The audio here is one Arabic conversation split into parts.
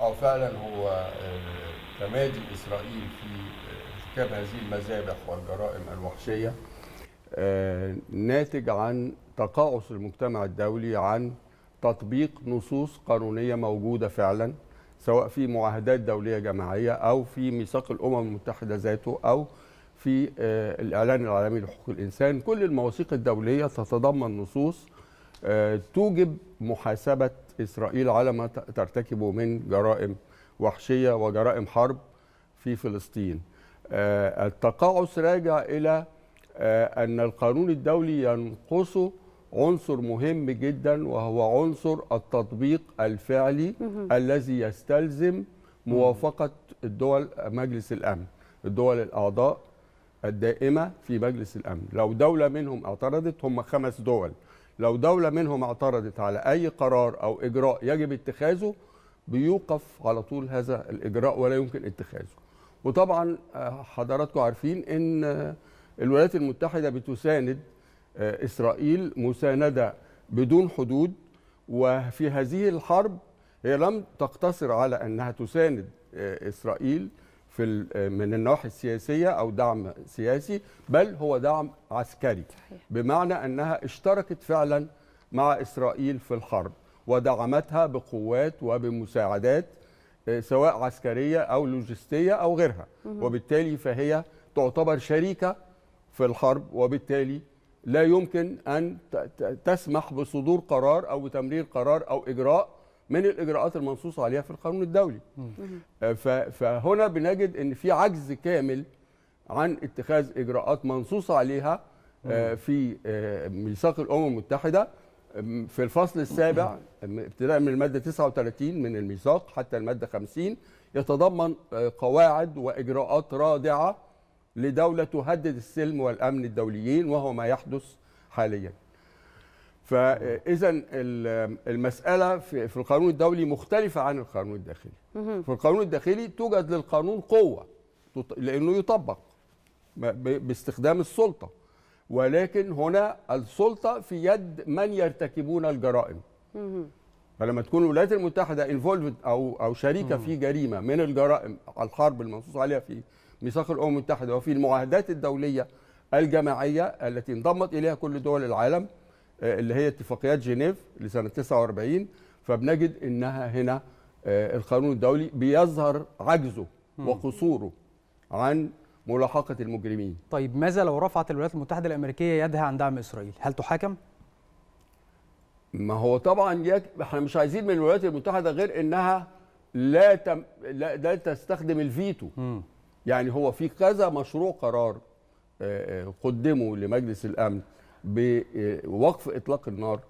أو فعلا هو آه، تمادي إسرائيل في آه، ارتكاب هذه المذابح والجرائم الوحشية آه، ناتج عن تقاعس المجتمع الدولي عن تطبيق نصوص قانونية موجودة فعلا سواء في معاهدات دولية جماعية أو في ميثاق الأمم المتحدة ذاته أو في الإعلان العالمي لحقوق الإنسان كل المواثيق الدولية تتضمن نصوص توجب محاسبة إسرائيل على ما ترتكبه من جرائم وحشية وجرائم حرب في فلسطين آه، التقاعس راجع إلى آه، أن القانون الدولي ينقصه عنصر مهم جدا وهو عنصر التطبيق الفعلي الذي يستلزم موافقة الدول مجلس الأمن الدول الأعضاء الدائمة في مجلس الأمن لو دولة منهم اعترضت هم خمس دول لو دولة منهم اعترضت على أي قرار أو إجراء يجب اتخاذه بيوقف على طول هذا الإجراء ولا يمكن اتخاذه وطبعا آه، حضراتكم عارفين أن آه، الولايات المتحدة بتساند آه، إسرائيل مساندة بدون حدود وفي هذه الحرب هي لم تقتصر على أنها تساند إسرائيل في من النواحي السياسيه او دعم سياسي بل هو دعم عسكري بمعنى انها اشتركت فعلا مع اسرائيل في الحرب ودعمتها بقوات وبمساعدات آه، سواء عسكريه او لوجستيه او غيرها وبالتالي فهي تعتبر شريكه في الحرب وبالتالي لا يمكن ان تسمح بصدور قرار او تمرير قرار او اجراء من الاجراءات المنصوص عليها في القانون الدولي فهنا بنجد ان في عجز كامل عن اتخاذ اجراءات منصوص عليها آه، في آه، ميثاق الامم المتحده في الفصل السابع ابتداء من الماده 39 من الميثاق حتى الماده 50 يتضمن آه، قواعد واجراءات رادعه لدوله تهدد السلم والامن الدوليين وهو ما يحدث حاليا فاذا المساله في القانون الدولي مختلفه عن القانون الداخلي في القانون الداخلي توجد للقانون قوه لانه يطبق باستخدام السلطه ولكن هنا السلطه في يد من يرتكبون الجرائم فلما تكون الولايات المتحده انفولفد او او شريكه في جريمه من الجرائم الحرب المنصوص عليها في ميثاق الامم المتحده وفي المعاهدات الدوليه الجماعيه التي انضمت اليها كل دول العالم آه، اللي هي اتفاقيات جنيف لسنه 49 فبنجد انها هنا آه، القانون الدولي بيظهر عجزه وقصوره عن ملاحقه المجرمين. طيب ماذا لو رفعت الولايات المتحده الامريكيه يدها عن دعم اسرائيل؟ هل تحاكم؟ ما هو طبعا يك... احنا مش عايزين من الولايات المتحده غير انها لا تم... لا, لا تستخدم الفيتو. م. يعني هو في كذا مشروع قرار آه، قدمه لمجلس الامن بوقف آه، اطلاق النار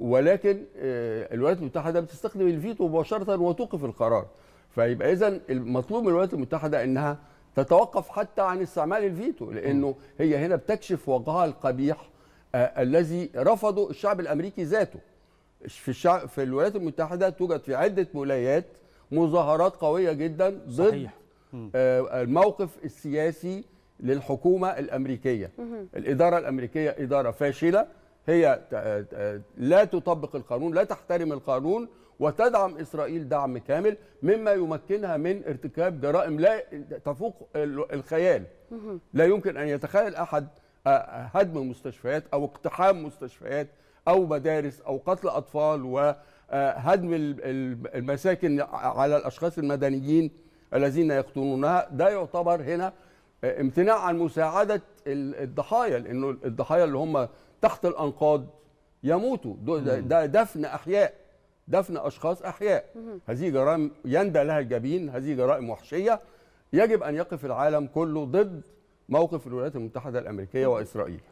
ولكن آه، الولايات المتحده بتستخدم الفيتو مباشره وتوقف القرار فيبقى اذا المطلوب من الولايات المتحده انها تتوقف حتى عن استعمال الفيتو لانه هي هنا بتكشف وجهها القبيح آه، الذي رفضه الشعب الامريكي ذاته في الشعب في الولايات المتحده توجد في عده ولايات مظاهرات قويه جدا ضد صحيح. الموقف السياسي للحكومه الامريكيه الاداره الامريكيه اداره فاشله هي لا تطبق القانون لا تحترم القانون وتدعم اسرائيل دعم كامل مما يمكنها من ارتكاب جرائم لا تفوق الخيال لا يمكن ان يتخيل احد آه، هدم مستشفيات او اقتحام مستشفيات او مدارس او قتل اطفال وهدم آه، المساكن على الاشخاص المدنيين الذين يقتلونها ده يعتبر هنا آه، امتناع عن مساعده الضحايا لانه الضحايا اللي هم تحت الانقاض يموتوا ده دفن احياء دفن اشخاص احياء هذه جرائم يندى لها الجبين هذه جرائم وحشيه يجب ان يقف العالم كله ضد موقف الولايات المتحده الامريكيه واسرائيل